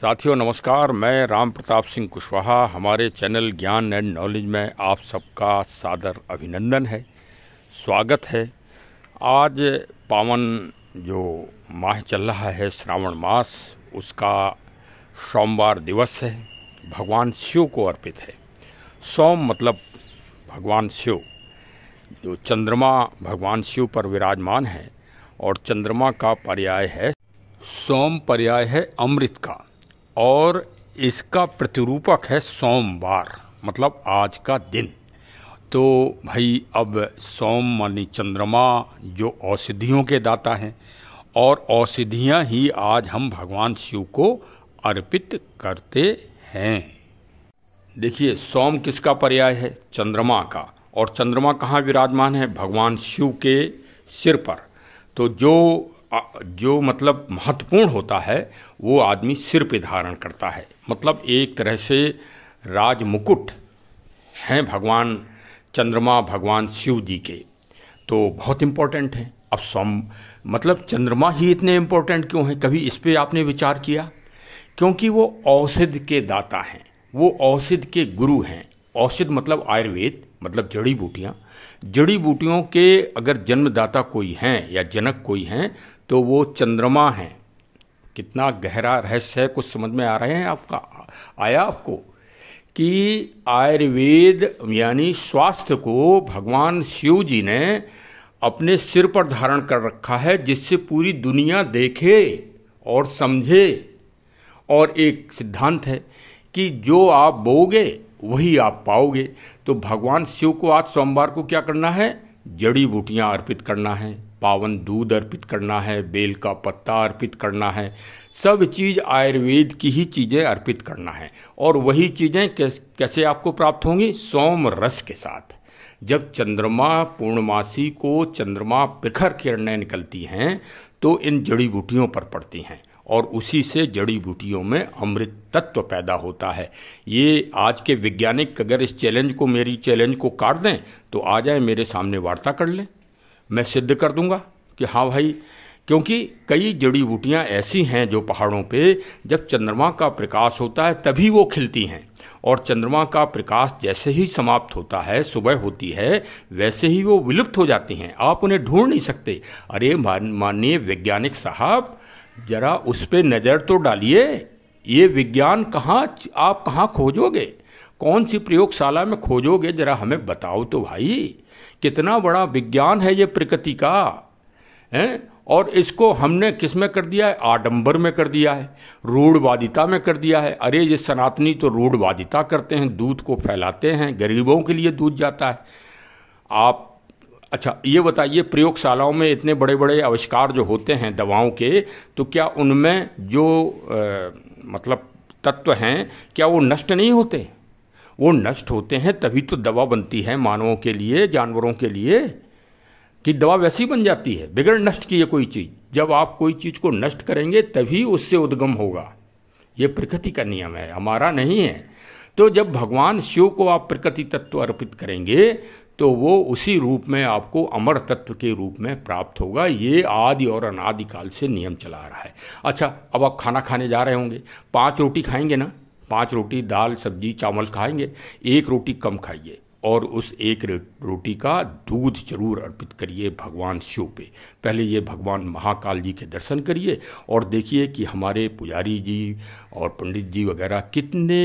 साथियों नमस्कार मैं राम प्रताप सिंह कुशवाहा हमारे चैनल ज्ञान एंड नॉलेज में आप सबका सादर अभिनंदन है स्वागत है आज पावन जो माह चल रहा है श्रावण मास उसका सोमवार दिवस है भगवान शिव को अर्पित है सोम मतलब भगवान शिव जो चंद्रमा भगवान शिव पर विराजमान है और चंद्रमा का पर्याय है सोम पर्याय है अमृत का और इसका प्रतिरूपक है सोमवार मतलब आज का दिन तो भाई अब सोम मानी चंद्रमा जो औषधियों के दाता हैं और औषधियाँ ही आज हम भगवान शिव को अर्पित करते हैं देखिए सोम किसका पर्याय है चंद्रमा का और चंद्रमा कहाँ विराजमान है भगवान शिव के सिर पर तो जो जो मतलब महत्वपूर्ण होता है वो आदमी सिर पे धारण करता है मतलब एक तरह से राजमुकुट हैं भगवान चंद्रमा भगवान शिव जी के तो बहुत इम्पोर्टेंट हैं अब सोम मतलब चंद्रमा ही इतने इम्पोर्टेंट क्यों हैं कभी इस पर आपने विचार किया क्योंकि वो औषध के दाता हैं वो औषध के गुरु हैं औषध मतलब आयुर्वेद मतलब जड़ी बूटियाँ जड़ी बूटियों के अगर जन्मदाता कोई हैं या जनक कोई हैं तो वो चंद्रमा है कितना गहरा रहस्य है कुछ समझ में आ रहे हैं आपका आया आपको कि आयुर्वेद यानी स्वास्थ्य को भगवान शिव जी ने अपने सिर पर धारण कर रखा है जिससे पूरी दुनिया देखे और समझे और एक सिद्धांत है कि जो आप बोगे वही आप पाओगे तो भगवान शिव को आज सोमवार को क्या करना है जड़ी बूटियाँ अर्पित करना है पावन दूध अर्पित करना है बेल का पत्ता अर्पित करना है सब चीज़ आयुर्वेद की ही चीज़ें अर्पित करना है और वही चीज़ें कैसे आपको प्राप्त होंगी सोम रस के साथ जब चंद्रमा पूर्णमासी को चंद्रमा प्रखर किरणें निकलती हैं तो इन जड़ी बूटियों पर पड़ती हैं और उसी से जड़ी बूटियों में अमृत तत्व पैदा होता है ये आज के वैज्ञानिक अगर इस चैलेंज को मेरी चैलेंज को काट दें तो आ जाए मेरे सामने वार्ता कर लें मैं सिद्ध कर दूंगा कि हाँ भाई क्योंकि कई जड़ी बूटियाँ ऐसी हैं जो पहाड़ों पे जब चंद्रमा का प्रकाश होता है तभी वो खिलती हैं और चंद्रमा का प्रकाश जैसे ही समाप्त होता है सुबह होती है वैसे ही वो विलुप्त हो जाती हैं आप उन्हें ढूंढ नहीं सकते अरे माननीय वैज्ञानिक साहब जरा उस पर नज़र तो डालिए ये विज्ञान कहाँ आप कहाँ खोजोगे कौन सी प्रयोगशाला में खोजोगे जरा हमें बताओ तो भाई कितना बड़ा विज्ञान है ये प्रकृति का है और इसको हमने किस में कर दिया है आडंबर में कर दिया है रूढ़वादिता में कर दिया है अरे ये सनातनी तो रूढ़वादिता करते हैं दूध को फैलाते हैं गरीबों के लिए दूध जाता है आप अच्छा ये बताइए प्रयोगशालाओं में इतने बड़े बड़े आविष्कार जो होते हैं दवाओं के तो क्या उनमें जो आ, मतलब तत्व हैं क्या वो नष्ट नहीं होते वो नष्ट होते हैं तभी तो दवा बनती है मानवों के लिए जानवरों के लिए कि दवा वैसी बन जाती है बगैर नष्ट किए कोई चीज़ जब आप कोई चीज़ को नष्ट करेंगे तभी उससे उद्गम होगा ये प्रकृति का नियम है हमारा नहीं है तो जब भगवान शिव को आप प्रकृति तत्व अर्पित करेंगे तो वो उसी रूप में आपको अमर तत्व के रूप में प्राप्त होगा ये आदि और अनादि काल से नियम चला रहा है अच्छा अब आप खाना खाने जा रहे होंगे पांच रोटी खाएंगे ना पांच रोटी दाल सब्जी चावल खाएंगे एक रोटी कम खाइए और उस एक रोटी का दूध जरूर अर्पित करिए भगवान शिव पे पहले ये भगवान महाकाल जी के दर्शन करिए और देखिए कि हमारे पुजारी जी और पंडित जी वगैरह कितने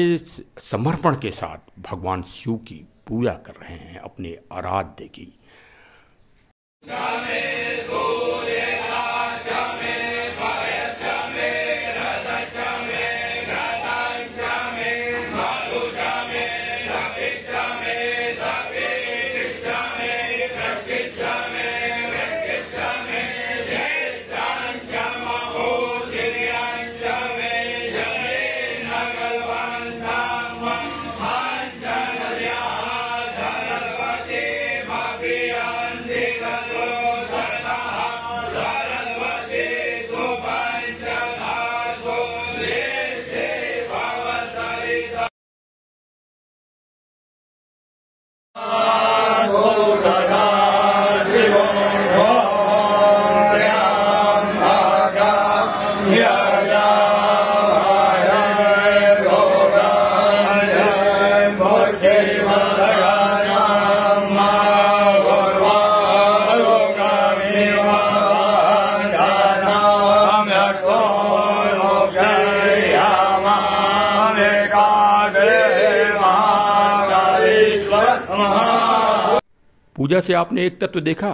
समर्पण के साथ भगवान शिव की पूजा कर रहे हैं अपने आराध्य की पूजा से आपने एक तत्व देखा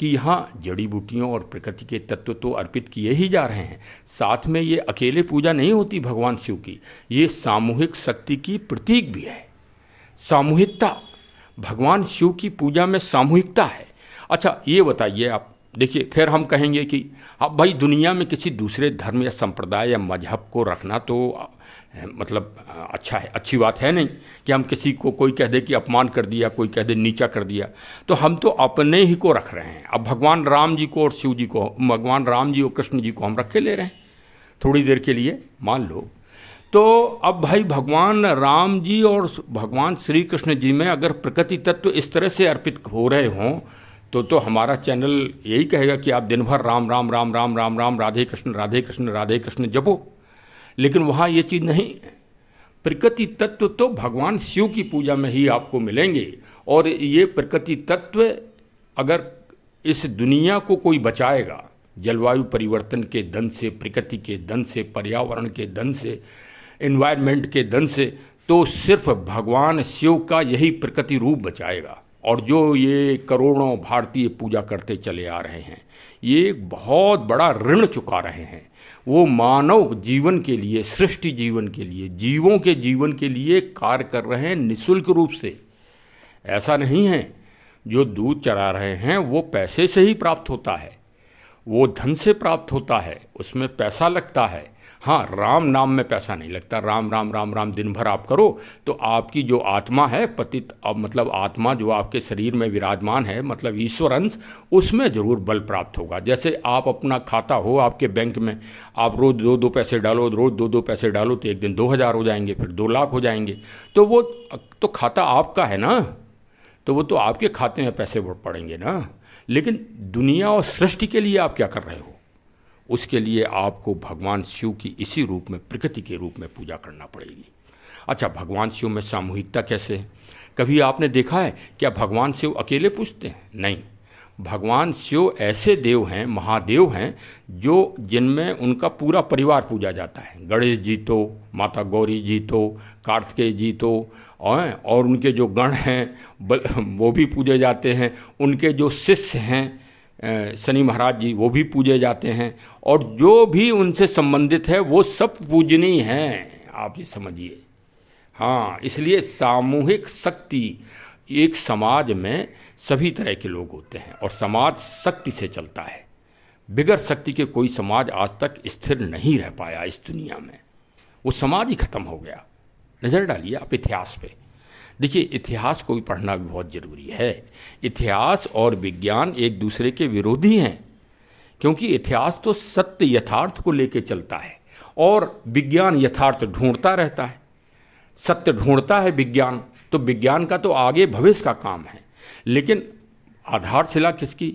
कि यहाँ जड़ी बूटियों और प्रकृति के तत्व तो अर्पित किए ही जा रहे हैं साथ में ये अकेले पूजा नहीं होती भगवान शिव की ये सामूहिक शक्ति की प्रतीक भी है सामूहिकता भगवान शिव की पूजा में सामूहिकता है अच्छा ये बताइए आप देखिए फिर हम कहेंगे कि अब भाई दुनिया में किसी दूसरे धर्म या संप्रदाय या मजहब को रखना तो मतलब अच्छा है अच्छी बात है नहीं कि हम किसी को कोई कह दे कि अपमान कर दिया कोई कह दे नीचा कर दिया तो हम तो अपने ही को रख रहे हैं अब भगवान राम जी को और शिव जी को भगवान राम जी और कृष्ण जी को हम रखे ले रहे हैं थोड़ी देर के लिए मान लो तो अब भाई भगवान राम जी और भगवान श्री कृष्ण जी में अगर प्रकृति तत्व इस तरह से अर्पित हो रहे हों तो तो हमारा चैनल यही कहेगा कि आप दिन भर राम राम राम राम राम राम राधे कृष्ण राधे कृष्ण राधे कृष्ण जपो लेकिन वहाँ ये चीज़ नहीं प्रकृति तत्व तो भगवान शिव की पूजा में ही आपको मिलेंगे और ये प्रकृति तत्व अगर इस दुनिया को कोई बचाएगा जलवायु परिवर्तन के दन से प्रकृति के दन से पर्यावरण के धन से इन्वायरमेंट के दन से तो सिर्फ भगवान शिव का यही प्रकृति रूप बचाएगा और जो ये करोड़ों भारतीय पूजा करते चले आ रहे हैं ये एक बहुत बड़ा ऋण चुका रहे हैं वो मानव जीवन के लिए सृष्टि जीवन के लिए जीवों के जीवन के लिए कार्य कर रहे हैं निशुल्क रूप से ऐसा नहीं है जो दूध चरा रहे हैं वो पैसे से ही प्राप्त होता है वो धन से प्राप्त होता है उसमें पैसा लगता है हाँ राम नाम में पैसा नहीं लगता राम राम राम राम दिन भर आप करो तो आपकी जो आत्मा है पतित अब मतलब आत्मा जो आपके शरीर में विराजमान है मतलब ईश्वर अंश उसमें ज़रूर बल प्राप्त होगा जैसे आप अपना खाता हो आपके बैंक में आप रोज़ दो दो पैसे डालो रोज़ दो दो पैसे डालो तो एक दिन दो हज़ार हो जाएंगे फिर दो लाख हो जाएंगे तो वो तो खाता आपका है ना तो वो तो आपके खाते में पैसे पड़ेंगे ना लेकिन दुनिया और सृष्टि के लिए आप क्या कर रहे हो उसके लिए आपको भगवान शिव की इसी रूप में प्रकृति के रूप में पूजा करना पड़ेगी अच्छा भगवान शिव में सामूहिकता कैसे है कभी आपने देखा है क्या भगवान शिव अकेले पूछते हैं नहीं भगवान शिव ऐसे देव हैं महादेव हैं जो जिनमें उनका पूरा परिवार पूजा जाता है गणेश जी तो माता गौरी जी तो कार्तिकेय जी तो और उनके जो गण हैं वो भी पूजे जाते हैं उनके जो शिष्य हैं शनि महाराज जी वो भी पूजे जाते हैं और जो भी उनसे संबंधित है वो सब पूजनीय हैं आप ये समझिए हाँ इसलिए सामूहिक शक्ति एक समाज में सभी तरह के लोग होते हैं और समाज शक्ति से चलता है बिगर शक्ति के कोई समाज आज तक स्थिर नहीं रह पाया इस दुनिया में वो समाज ही खत्म हो गया नज़र डालिए आप इतिहास पे देखिए इतिहास को भी पढ़ना भी बहुत ज़रूरी है इतिहास और विज्ञान एक दूसरे के विरोधी हैं क्योंकि इतिहास तो सत्य यथार्थ को लेकर चलता है और विज्ञान यथार्थ ढूंढता रहता है सत्य ढूंढता है विज्ञान तो विज्ञान का तो आगे भविष्य का काम है लेकिन आधारशिला किसकी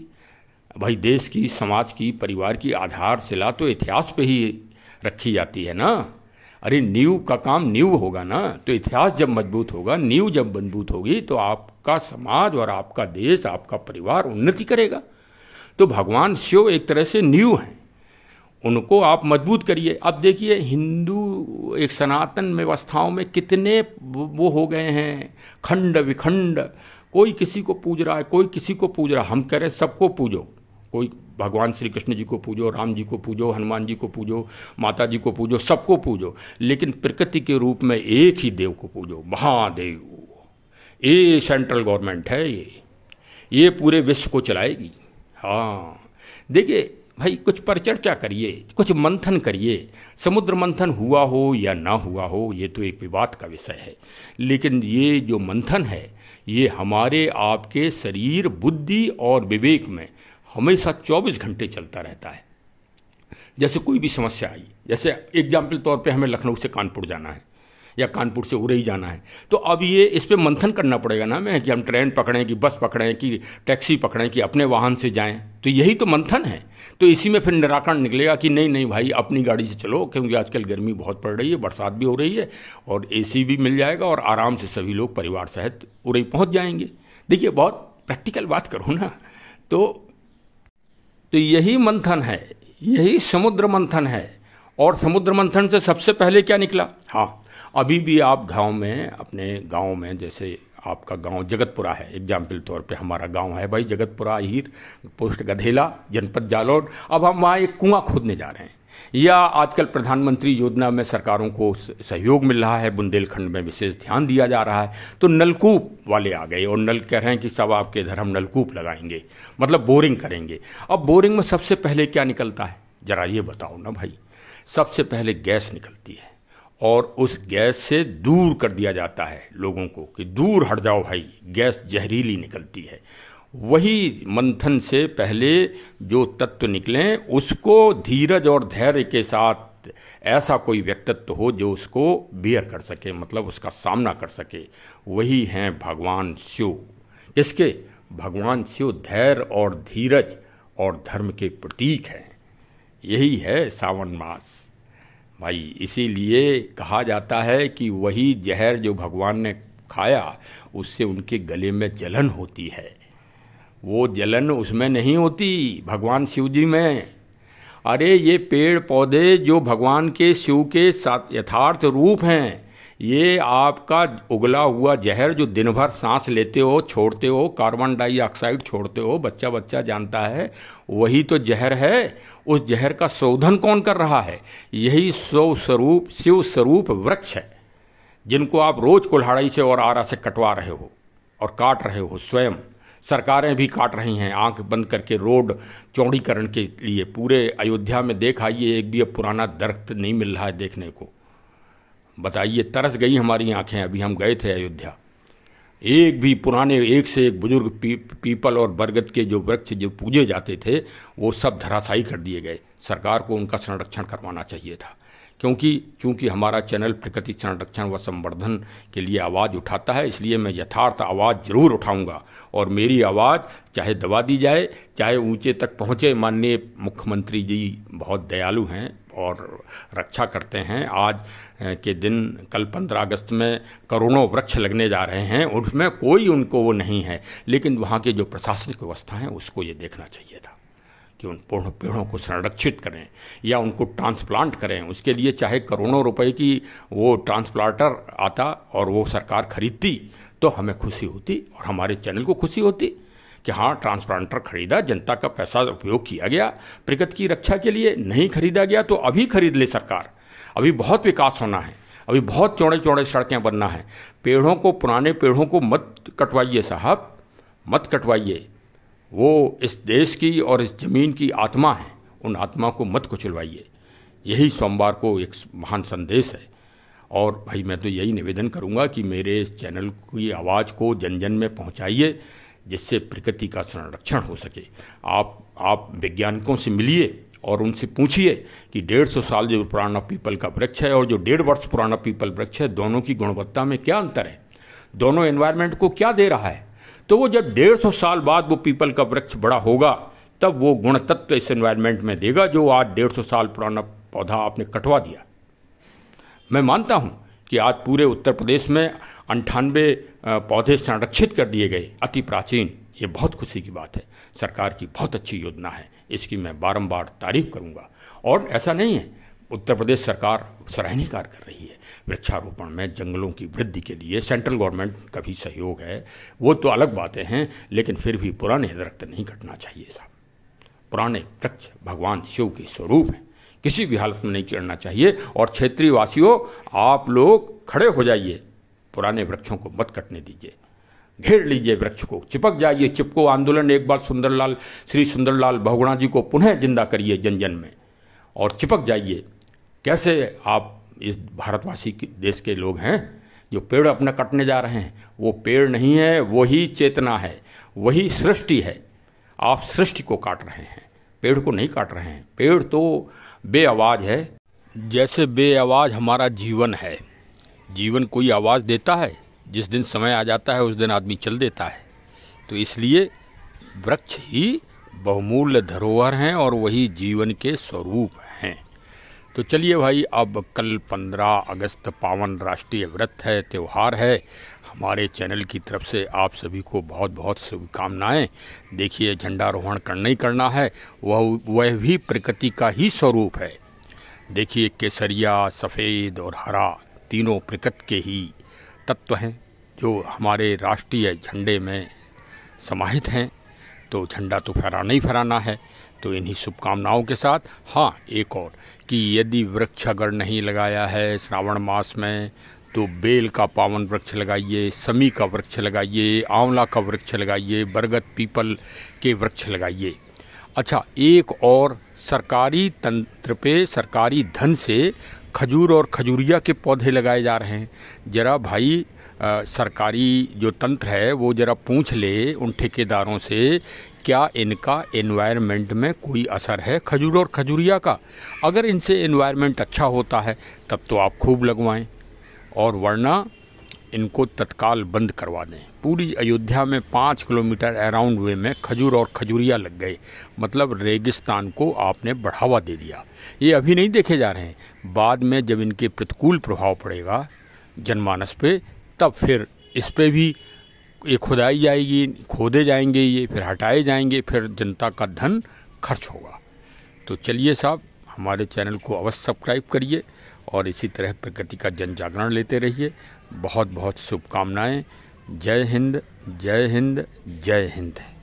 भाई देश की समाज की परिवार की आधारशिला तो इतिहास पे ही रखी जाती है ना अरे नींव का काम नींव होगा ना तो इतिहास जब मजबूत होगा नींव जब मजबूत होगी तो आपका समाज और आपका देश आपका परिवार उन्नति करेगा तो भगवान शिव एक तरह से न्यू हैं उनको आप मजबूत करिए अब देखिए हिंदू एक सनातन व्यवस्थाओं में कितने वो हो गए हैं खंड विखंड कोई किसी को पूज रहा है कोई किसी को पूज रहा है हम कह रहे सबको पूजो कोई भगवान श्री कृष्ण जी को पूजो राम जी को पूजो हनुमान जी को पूजो माता जी को पूजो सबको पूजो लेकिन प्रकृति के रूप में एक ही देव को पूजो महादेव ये सेंट्रल गवर्नमेंट है ये ये पूरे विश्व को चलाएगी हाँ देखिए भाई कुछ परिचर्चा करिए कुछ मंथन करिए समुद्र मंथन हुआ हो या ना हुआ हो ये तो एक विवाद का विषय है लेकिन ये जो मंथन है ये हमारे आपके शरीर बुद्धि और विवेक में हमेशा 24 घंटे चलता रहता है जैसे कोई भी समस्या आई जैसे एग्जाम्पल तौर पे हमें लखनऊ से कानपुर जाना है या कानपुर से उरई जाना है तो अब ये इस पर मंथन करना पड़ेगा ना मैं कि हम ट्रेन पकड़ें कि बस पकड़ें कि टैक्सी पकड़ें कि अपने वाहन से जाएं तो यही तो मंथन है तो इसी में फिर निराकरण निकलेगा कि नहीं नहीं भाई अपनी गाड़ी से चलो क्योंकि आजकल गर्मी बहुत पड़ रही है बरसात भी हो रही है और ए भी मिल जाएगा और आराम से सभी लोग परिवार सहित उरई पहुँच जाएंगे देखिए बहुत प्रैक्टिकल बात करो ना तो तो यही मंथन है यही समुद्र मंथन है और समुद्र मंथन से सबसे पहले क्या निकला हाँ अभी भी आप गांव में अपने गांव में जैसे आपका गांव जगतपुरा है एग्जाम्पल तौर पे हमारा गांव है भाई जगतपुरा हीर पोस्ट गधेला जनपद जालौर अब हम वहाँ एक कुआं खोदने जा रहे हैं या आजकल प्रधानमंत्री योजना में सरकारों को सहयोग मिल रहा है बुंदेलखंड में विशेष ध्यान दिया जा रहा है तो नलकूप वाले आ गए और नल कह रहे हैं कि सब आपके इधर हम नलकूप लगाएंगे मतलब बोरिंग करेंगे अब बोरिंग में सबसे पहले क्या निकलता है जरा ये बताओ ना भाई सबसे पहले गैस निकलती है और उस गैस से दूर कर दिया जाता है लोगों को कि दूर हट जाओ भाई गैस जहरीली निकलती है वही मंथन से पहले जो तत्व निकलें उसको धीरज और धैर्य के साथ ऐसा कोई व्यक्तित्व हो जो उसको बियर कर सके मतलब उसका सामना कर सके वही हैं भगवान शिव किसके भगवान शिव धैर्य और धीरज और धर्म के प्रतीक हैं यही है सावन मास भाई इसीलिए कहा जाता है कि वही जहर जो भगवान ने खाया उससे उनके गले में जलन होती है वो जलन उसमें नहीं होती भगवान शिव जी में अरे ये पेड़ पौधे जो भगवान के शिव के साथ यथार्थ रूप हैं ये आपका उगला हुआ जहर जो दिन भर सांस लेते हो छोड़ते हो कार्बन डाइऑक्साइड छोड़ते हो बच्चा बच्चा जानता है वही तो जहर है उस जहर का शोधन कौन कर रहा है यही सौ स्वरूप शिव स्वरूप वृक्ष है जिनको आप रोज कुल्हाड़ी से और आरा से कटवा रहे हो और काट रहे हो स्वयं सरकारें भी काट रही हैं आंख बंद करके रोड चौड़ीकरण के लिए पूरे अयोध्या में देख आइए एक भी अब पुराना दरख्त नहीं मिल रहा है देखने को बताइए तरस गई हमारी आंखें अभी हम गए थे अयोध्या एक भी पुराने एक से एक बुजुर्ग पी, पीपल और बरगद के जो वृक्ष जो पूजे जाते थे वो सब धराशाई कर दिए गए सरकार को उनका संरक्षण करवाना चाहिए था क्योंकि चूंकि हमारा चैनल प्रकृति संरक्षण व संवर्धन के लिए आवाज़ उठाता है इसलिए मैं यथार्थ आवाज़ ज़रूर उठाऊंगा और मेरी आवाज़ चाहे दबा दी जाए चाहे ऊंचे तक पहुंचे माननीय मुख्यमंत्री जी बहुत दयालु हैं और रक्षा करते हैं आज के दिन कल पंद्रह अगस्त में करोड़ों वृक्ष लगने जा रहे हैं उसमें कोई उनको वो नहीं है लेकिन वहाँ के जो प्रशासनिक व्यवस्था है उसको ये देखना चाहिए था कि उन पूर्ण पेड़ों को संरक्षित करें या उनको ट्रांसप्लांट करें उसके लिए चाहे करोड़ों रुपए की वो ट्रांसप्लांटर आता और वो सरकार खरीदती तो हमें खुशी होती और हमारे चैनल को खुशी होती कि हाँ ट्रांसप्लांटर खरीदा जनता का पैसा उपयोग किया गया प्रगत की रक्षा के लिए नहीं खरीदा गया तो अभी खरीद ले सरकार अभी बहुत विकास होना है अभी बहुत चौड़े चौड़े सड़कें बनना है पेड़ों को पुराने पेड़ों को मत कटवाइए साहब मत कटवाइए वो इस देश की और इस ज़मीन की आत्मा है उन आत्मा को मत कुचलवाइए यही सोमवार को एक महान संदेश है और भाई मैं तो यही निवेदन करूंगा कि मेरे इस चैनल की आवाज़ को जन जन में पहुंचाइए जिससे प्रकृति का संरक्षण हो सके आप आप वैज्ञानिकों से मिलिए और उनसे पूछिए कि डेढ़ सौ साल जो पुराना पीपल का वृक्ष है और जो डेढ़ वर्ष पुराना पीपल वृक्ष है दोनों की गुणवत्ता में क्या अंतर है दोनों एनवायरनमेंट को क्या दे रहा है तो वो जब डेढ़ सौ साल बाद वो पीपल का वृक्ष बड़ा होगा तब वो गुण तत्व इस एनवायरमेंट में देगा जो आज डेढ़ सौ साल पुराना पौधा आपने कटवा दिया मैं मानता हूँ कि आज पूरे उत्तर प्रदेश में अंठानवे पौधे संरक्षित कर दिए गए अति प्राचीन ये बहुत खुशी की बात है सरकार की बहुत अच्छी योजना है इसकी मैं बारंबार तारीफ करूँगा और ऐसा नहीं है उत्तर प्रदेश सरकार सराहनीय कार्य कर रही है वृक्षारोपण में जंगलों की वृद्धि के लिए सेंट्रल गवर्नमेंट का भी सहयोग है वो तो अलग बातें हैं लेकिन फिर भी पुराने दरख्त नहीं कटना चाहिए साहब पुराने वृक्ष भगवान शिव के स्वरूप हैं किसी भी हालत में नहीं चढ़ना चाहिए और क्षेत्रीय वासियों आप लोग खड़े हो जाइए पुराने वृक्षों को मत कटने दीजिए घेर लीजिए वृक्ष को चिपक जाइए चिपको आंदोलन एक बार सुंदरलाल श्री सुंदरलाल बहुगुणा जी को पुनः जिंदा करिए जन जन में और चिपक जाइए कैसे आप इस भारतवासी देश के लोग हैं जो पेड़ अपना कटने जा रहे हैं वो पेड़ नहीं है वही चेतना है वही सृष्टि है आप सृष्टि को काट रहे हैं पेड़ को नहीं काट रहे हैं पेड़ तो आवाज़ है जैसे आवाज़ हमारा जीवन है जीवन कोई आवाज़ देता है जिस दिन समय आ जाता है उस दिन आदमी चल देता है तो इसलिए वृक्ष ही बहुमूल्य धरोहर हैं और वही जीवन के स्वरूप हैं तो चलिए भाई अब कल 15 अगस्त पावन राष्ट्रीय व्रत है त्यौहार है हमारे चैनल की तरफ से आप सभी को बहुत बहुत शुभकामनाएं देखिए झंडारोहण करना ही करना है वह वह भी प्रकृति का ही स्वरूप है देखिए केसरिया सफ़ेद और हरा तीनों प्रकृति के ही तत्व हैं जो हमारे राष्ट्रीय झंडे में समाहित हैं तो झंडा तो फहराना ही फहराना है तो इन्हीं शुभकामनाओं के साथ हाँ एक और कि यदि वृक्ष अगर नहीं लगाया है श्रावण मास में तो बेल का पावन वृक्ष लगाइए समी का वृक्ष लगाइए आंवला का वृक्ष लगाइए बरगद पीपल के वृक्ष लगाइए अच्छा एक और सरकारी तंत्र पे सरकारी धन से खजूर और खजूरिया के पौधे लगाए जा रहे हैं जरा भाई आ, सरकारी जो तंत्र है वो ज़रा पूछ ले उन ठेकेदारों से क्या इनका एनवायरनमेंट में कोई असर है खजूर और खजूरिया का अगर इनसे एनवायरनमेंट अच्छा होता है तब तो आप खूब लगवाएं और वरना इनको तत्काल बंद करवा दें पूरी अयोध्या में पाँच किलोमीटर अराउंड वे में खजूर और खजूरिया लग गए मतलब रेगिस्तान को आपने बढ़ावा दे दिया ये अभी नहीं देखे जा रहे हैं बाद में जब इनके प्रतिकूल प्रभाव पड़ेगा जनमानस पे तब फिर इस पर भी ये खुदाई जाएगी खोदे जाएंगे ये फिर हटाए जाएंगे फिर जनता का धन खर्च होगा तो चलिए साहब हमारे चैनल को अवश्य सब्सक्राइब करिए और इसी तरह प्रकृति का जन जागरण लेते रहिए बहुत बहुत शुभकामनाएँ जय हिंद जय हिंद जय हिंद